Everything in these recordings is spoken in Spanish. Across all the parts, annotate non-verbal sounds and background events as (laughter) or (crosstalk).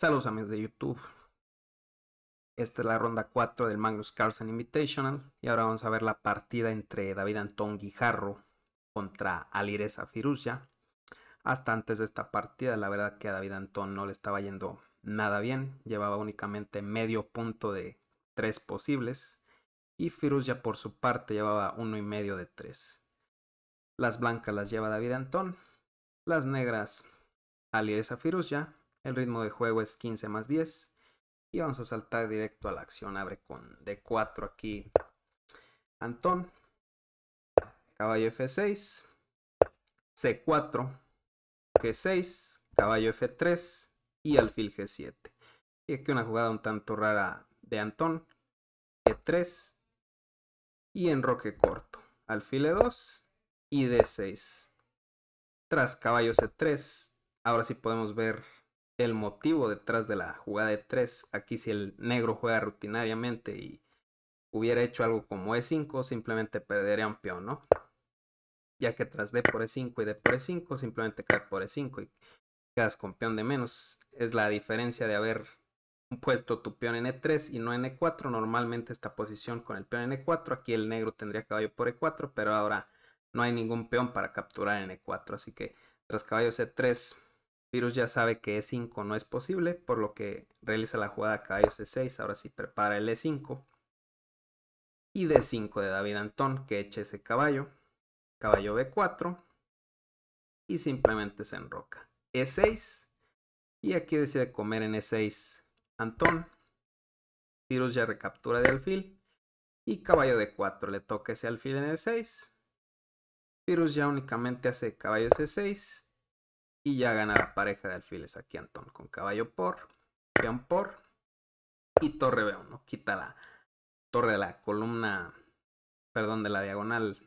Saludos amigos de YouTube. Esta es la ronda 4 del Magnus Carlsen Invitational. Y ahora vamos a ver la partida entre David Antón Guijarro contra Alireza Firuzia Hasta antes de esta partida, la verdad que a David Antón no le estaba yendo nada bien. Llevaba únicamente medio punto de 3 posibles. Y Firuzia por su parte llevaba uno y medio de 3. Las blancas las lleva David Antón. Las negras Alireza Firuzia el ritmo de juego es 15 más 10. Y vamos a saltar directo a la acción. Abre con D4 aquí Antón. Caballo F6. C4. G6. Caballo F3. Y alfil G7. Y aquí una jugada un tanto rara de Antón. E3. Y enroque corto. Alfil E2. Y D6. Tras caballo C3. Ahora sí podemos ver el motivo detrás de la jugada de 3 Aquí si el negro juega rutinariamente y hubiera hecho algo como E5, simplemente perdería un peón, ¿no? Ya que tras D por E5 y D por E5, simplemente cae por E5 y quedas con peón de menos. Es la diferencia de haber puesto tu peón en E3 y no en E4. Normalmente esta posición con el peón en E4, aquí el negro tendría caballo por E4, pero ahora no hay ningún peón para capturar en E4. Así que tras caballo C3 e Virus ya sabe que E5 no es posible, por lo que realiza la jugada caballo C6, ahora sí prepara el E5. Y D5 de David Antón, que eche ese caballo. Caballo B4. Y simplemente se enroca. E6. Y aquí decide comer en E6 Antón. Virus ya recaptura de alfil. Y caballo D4 le toca ese alfil en E6. Virus ya únicamente hace caballo C6 y ya gana la pareja de alfiles aquí Antón con caballo por, peón por y torre B1. Quita la torre de la columna, perdón, de la diagonal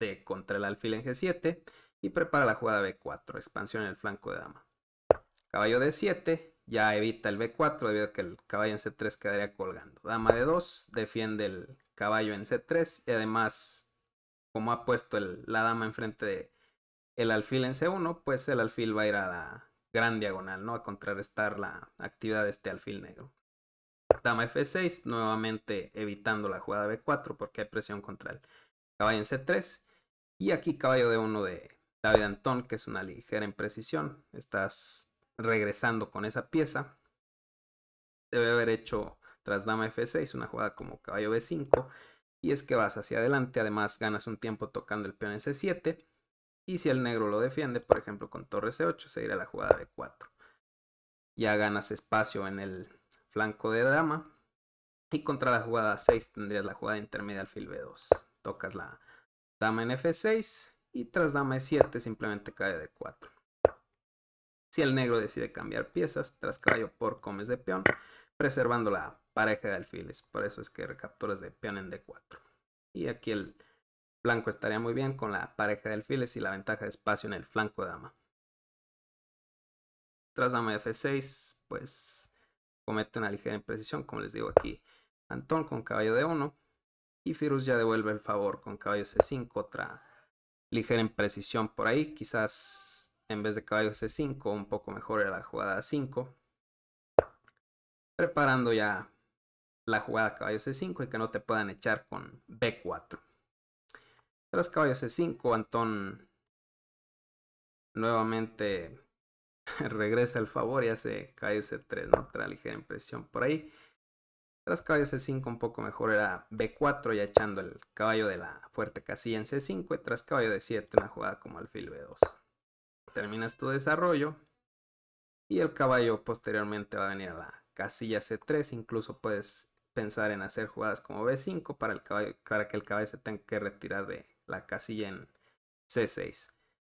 de contra el alfil en G7 y prepara la jugada B4, expansión en el flanco de dama. Caballo D7, ya evita el B4 debido a que el caballo en C3 quedaría colgando. Dama de 2 defiende el caballo en C3 y además como ha puesto la dama enfrente de el alfil en C1, pues el alfil va a ir a la gran diagonal, ¿no? A contrarrestar la actividad de este alfil negro. Dama F6, nuevamente evitando la jugada B4 porque hay presión contra el caballo en C3. Y aquí caballo D1 de David Antón, que es una ligera imprecisión. Estás regresando con esa pieza. Debe haber hecho tras dama F6 una jugada como caballo B5. Y es que vas hacia adelante, además ganas un tiempo tocando el peón en C7 y si el negro lo defiende, por ejemplo, con torre C8, se irá a la jugada B4. Ya ganas espacio en el flanco de dama. Y contra la jugada 6 tendrías la jugada intermedia alfil B2. Tocas la dama en F6 y tras dama E7 simplemente cae D4. Si el negro decide cambiar piezas, tras caballo por comes de peón, preservando la pareja de alfiles. Por eso es que recapturas de peón en D4. Y aquí el Blanco estaría muy bien con la pareja de alfiles y la ventaja de espacio en el flanco de dama. Tras dama F6, pues comete una ligera imprecisión, como les digo aquí. Antón con caballo de 1 y Firus ya devuelve el favor con caballo C5, otra ligera imprecisión por ahí. Quizás en vez de caballo C5, un poco mejor era la jugada 5 Preparando ya la jugada caballo C5 y que no te puedan echar con B4. Tras caballo C5, Antón nuevamente (laughs) regresa el favor y hace caballo C3, ¿no? Otra ligera impresión por ahí. Tras caballo C5 un poco mejor era B4 ya echando el caballo de la fuerte casilla en C5 tras caballo D7 una jugada como alfil B2. Terminas este tu desarrollo y el caballo posteriormente va a venir a la casilla C3, incluso puedes pensar en hacer jugadas como B5 para, el para que el caballo se tenga que retirar de la casilla en C6.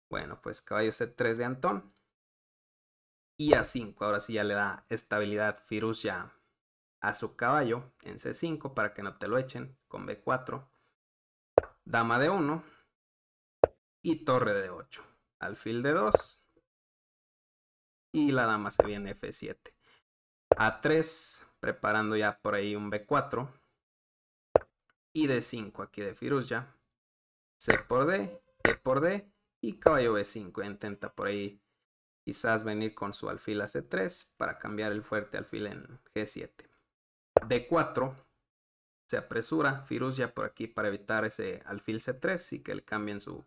Bueno, pues caballo C3 de Antón. Y A5, ahora sí ya le da estabilidad Firuz ya a su caballo en C5 para que no te lo echen con B4. Dama de 1 y torre de 8. Alfil de 2 y la dama se viene F7. A3, preparando ya por ahí un B4 y D5 aquí de Firuz ya C por D, E por D y caballo B5. Intenta por ahí quizás venir con su alfil a C3 para cambiar el fuerte alfil en G7. D4 se apresura Firuz ya por aquí para evitar ese alfil C3 y que le cambien su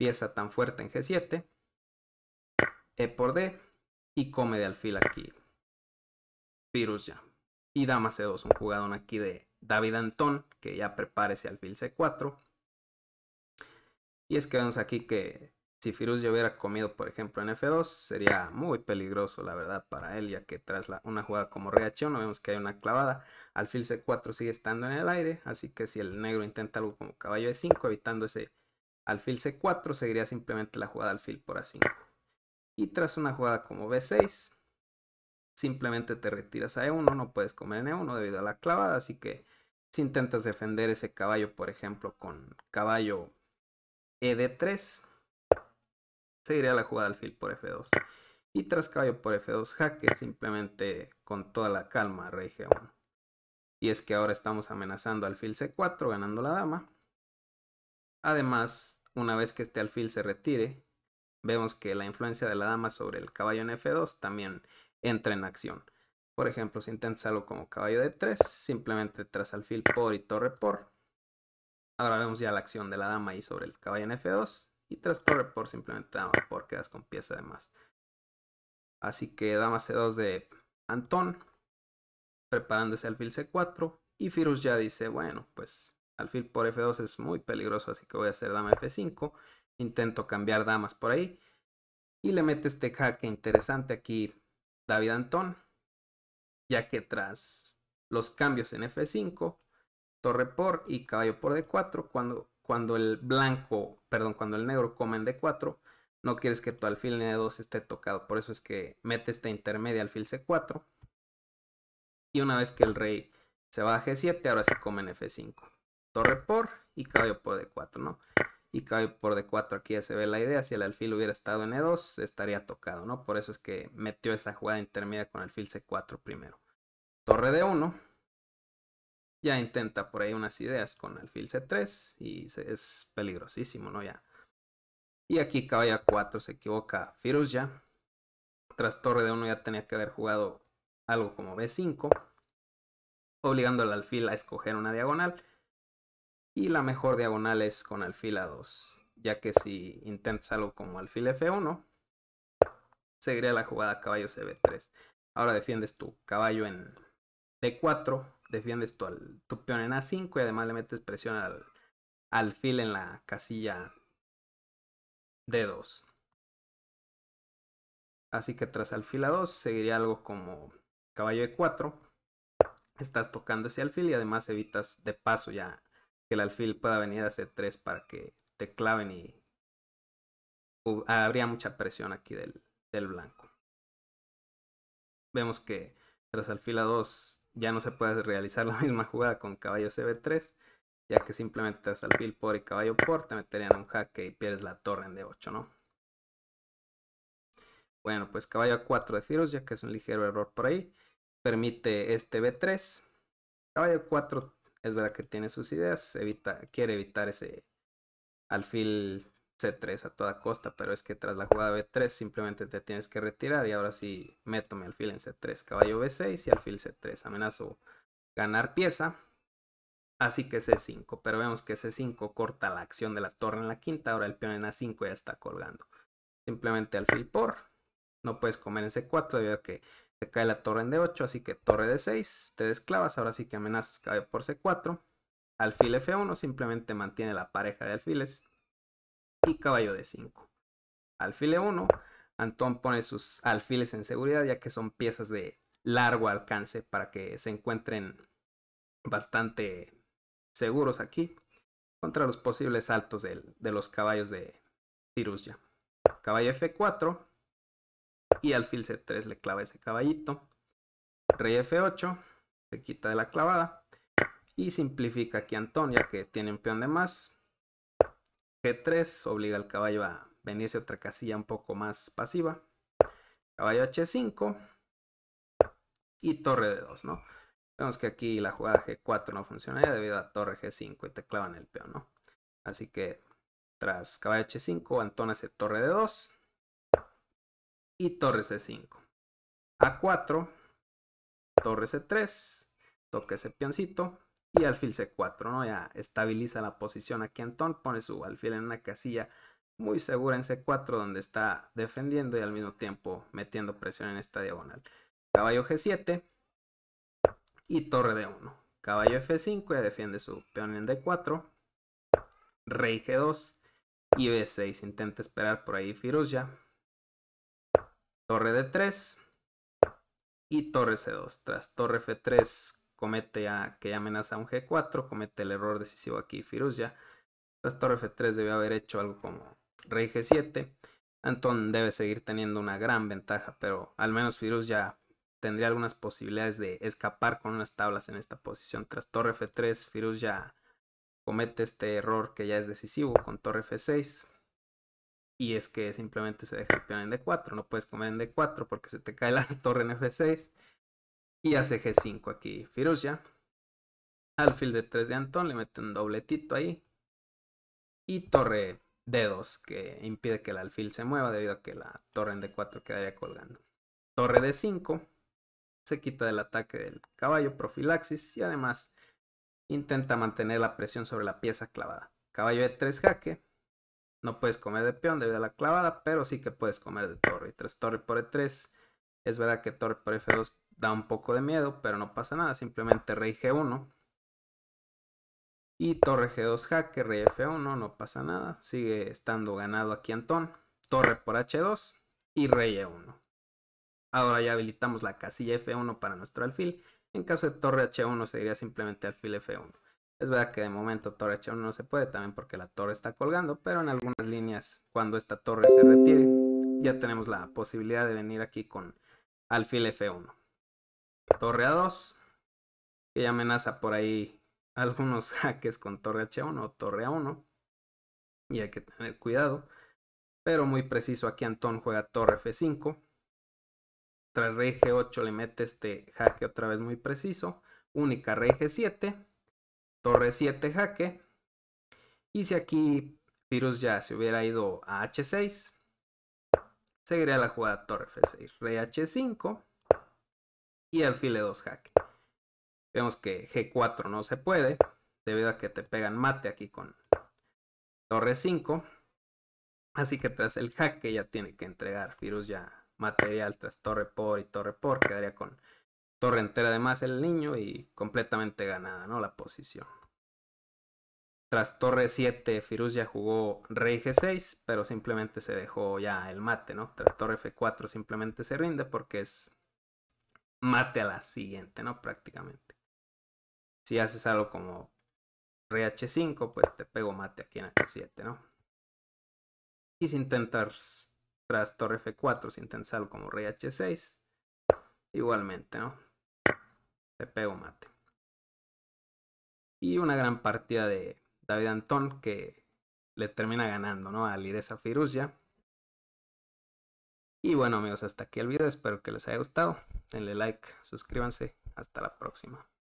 pieza tan fuerte en G7. E por D y come de alfil aquí Firuz ya. Y dama C2, un jugadón aquí de David Antón que ya prepara ese alfil C4 y es que vemos aquí que si Firuz ya hubiera comido, por ejemplo, en F2, sería muy peligroso, la verdad, para él, ya que tras una jugada como Re1 vemos que hay una clavada. Alfil C4 sigue estando en el aire, así que si el negro intenta algo como caballo E5, evitando ese alfil C4, seguiría simplemente la jugada alfil por A5. Y tras una jugada como B6, simplemente te retiras a E1, no puedes comer en E1 debido a la clavada, así que si intentas defender ese caballo, por ejemplo, con caballo ED3. Seguiría la jugada alfil por F2. Y tras caballo por F2 jaque, simplemente con toda la calma, rey G1. Y es que ahora estamos amenazando alfil C4, ganando la dama. Además, una vez que este alfil se retire, vemos que la influencia de la dama sobre el caballo en F2 también entra en acción. Por ejemplo, si intentas algo como caballo D3, simplemente tras alfil por y torre por, Ahora vemos ya la acción de la dama ahí sobre el caballo en F2. Y tras torre por simplemente dama por quedas con pieza de más. Así que dama C2 de Antón. Preparándose alfil C4. Y Firus ya dice, bueno, pues alfil por F2 es muy peligroso, así que voy a hacer dama F5. Intento cambiar damas por ahí. Y le mete este jaque interesante aquí David Antón. Ya que tras los cambios en F5 torre por y caballo por d4, cuando, cuando el blanco, perdón, cuando el negro come en d4, no quieres que tu alfil en e 2 esté tocado, por eso es que mete esta intermedia alfil c4. Y una vez que el rey se va a g7, ahora se come en f5. Torre por y caballo por d4, ¿no? Y caballo por d4, aquí ya se ve la idea, si el alfil hubiera estado en e2, estaría tocado, ¿no? Por eso es que metió esa jugada intermedia con el alfil c4 primero. Torre d1, ya intenta por ahí unas ideas con alfil c3 y es peligrosísimo, ¿no? Ya. Y aquí caballo a4 se equivoca Firus ya. Tras torre de 1 ya tenía que haber jugado algo como b5, obligando al alfil a escoger una diagonal. Y la mejor diagonal es con alfil a2, ya que si intentas algo como alfil f1, seguiría la jugada caballo cb3. Ahora defiendes tu caballo en b4 defiendes tu, al, tu peón en A5 y además le metes presión al alfil en la casilla D2. Así que tras alfil A2 seguiría algo como caballo E4. Estás tocando ese alfil y además evitas de paso ya que el alfil pueda venir a C3 para que te claven y habría mucha presión aquí del, del blanco. Vemos que tras alfil A2 ya no se puede realizar la (laughs) misma jugada con caballo CB3, ya que simplemente te alfil por y caballo por, te meterían un jaque y pierdes la torre en D8, ¿no? Bueno, pues caballo A4 de Firos, ya que es un ligero error por ahí, permite este B3. Caballo 4 es verdad que tiene sus ideas, evita, quiere evitar ese alfil C3 a toda costa, pero es que tras la jugada B3 simplemente te tienes que retirar y ahora sí meto mi alfil en C3, caballo B6 y alfil C3, amenazo ganar pieza, así que C5, pero vemos que C5 corta la acción de la torre en la quinta, ahora el peón en A5 ya está colgando, simplemente alfil por, no puedes comer en C4 debido a que se cae la torre en D8, así que torre D6, te desclavas, ahora sí que amenazas caballo por C4, alfil F1 simplemente mantiene la pareja de alfiles, y caballo de 5. Alfil E1, Antón pone sus alfiles en seguridad ya que son piezas de largo alcance para que se encuentren bastante seguros aquí contra los posibles saltos de, los caballos de ya. Caballo F4 y alfil C3 le clava ese caballito. Rey F8 se quita de la clavada y simplifica aquí Antón ya que tiene un peón de más G3 obliga al caballo a venirse otra casilla un poco más pasiva. Caballo H5 y torre d 2, ¿no? Vemos que aquí la jugada G4 no funcionaría debido a torre G5 y te clavan el peón, ¿no? Así que tras caballo H5, hace torre d 2 y torre C5. A4, torre C3, toque ese peoncito y alfil c4, ¿no? Ya estabiliza la posición aquí Antón, pone su alfil en una casilla muy segura en c4 donde está defendiendo y al mismo tiempo metiendo presión en esta diagonal. Caballo g7 y torre d1. Caballo f5 ya defiende su peón en d4. Rey g2 y b6. Intenta esperar por ahí ya. Torre d3 y torre c2. Tras torre f3 comete ya que amenaza un G4, comete el error decisivo aquí Firus ya. Tras torre F3 debe haber hecho algo como rey G7. Anton debe seguir teniendo una gran ventaja, pero al menos Firus ya tendría algunas posibilidades de escapar con unas tablas en esta posición. Tras torre F3, Firus ya comete este error que ya es decisivo con torre F6. Y es que simplemente se deja el peón en D4. No puedes comer en D4 porque se te cae la (laughs) torre en F6. Y hace G5 aquí Firuzia. Alfil de 3 de Antón, le mete un dobletito ahí. Y torre D2, que impide que el alfil se mueva debido a que la torre en D4 quedaría colgando. Torre D5, se quita del ataque del caballo, profilaxis, y además intenta mantener la presión sobre la pieza clavada. Caballo E3 jaque, no puedes comer de peón debido a la clavada, pero sí que puedes comer de torre. Y 3 torre por E3, es verdad que torre por F2 da un poco de miedo, pero no pasa nada, simplemente rey g1 y torre g2 jaque, rey f1, no pasa nada, sigue estando ganado aquí Antón, torre por h2 y rey e1. Ahora ya habilitamos la casilla f1 para nuestro alfil, en caso de torre h1 sería simplemente alfil f1. Es verdad que de momento torre h1 no se puede, también porque la torre está colgando, pero en algunas líneas, cuando esta torre se retire, ya tenemos la posibilidad de venir aquí con alfil f1 torre a2 Que amenaza por ahí (laughs) algunos jaques con Torre H1 o Torre A1. Y hay que tener cuidado. Pero muy preciso, aquí Antón juega Torre F5. Tras Rey G8 le mete este jaque otra vez muy preciso. Única Rey G7. Torre 7 jaque. Y si aquí Virus ya se hubiera ido a H6, seguiría la jugada Torre F6. Rey H5 y alfil E2 jaque. Vemos que G4 no se puede, debido a que te pegan mate aquí con torre 5. Así que tras el jaque ya tiene que entregar Firuz ya material tras torre por y torre por. Quedaría con torre entera de más el niño y completamente ganada, ¿no? La posición. Tras torre 7, Firuz ya jugó rey G6, pero simplemente se dejó ya el mate, ¿no? Tras torre F4 simplemente se rinde porque es mate a la siguiente, ¿no? Prácticamente. Si haces algo como reh 5 pues te pego mate aquí en H7, ¿no? Y si intentas tras torre F4, si intentas algo como reh 6 igualmente, ¿no? Te pego mate. Y una gran partida de David Antón que le termina ganando, ¿no? ir esa Firusia y bueno amigos, hasta aquí el video, espero que les haya gustado. Denle like, suscríbanse, hasta la próxima.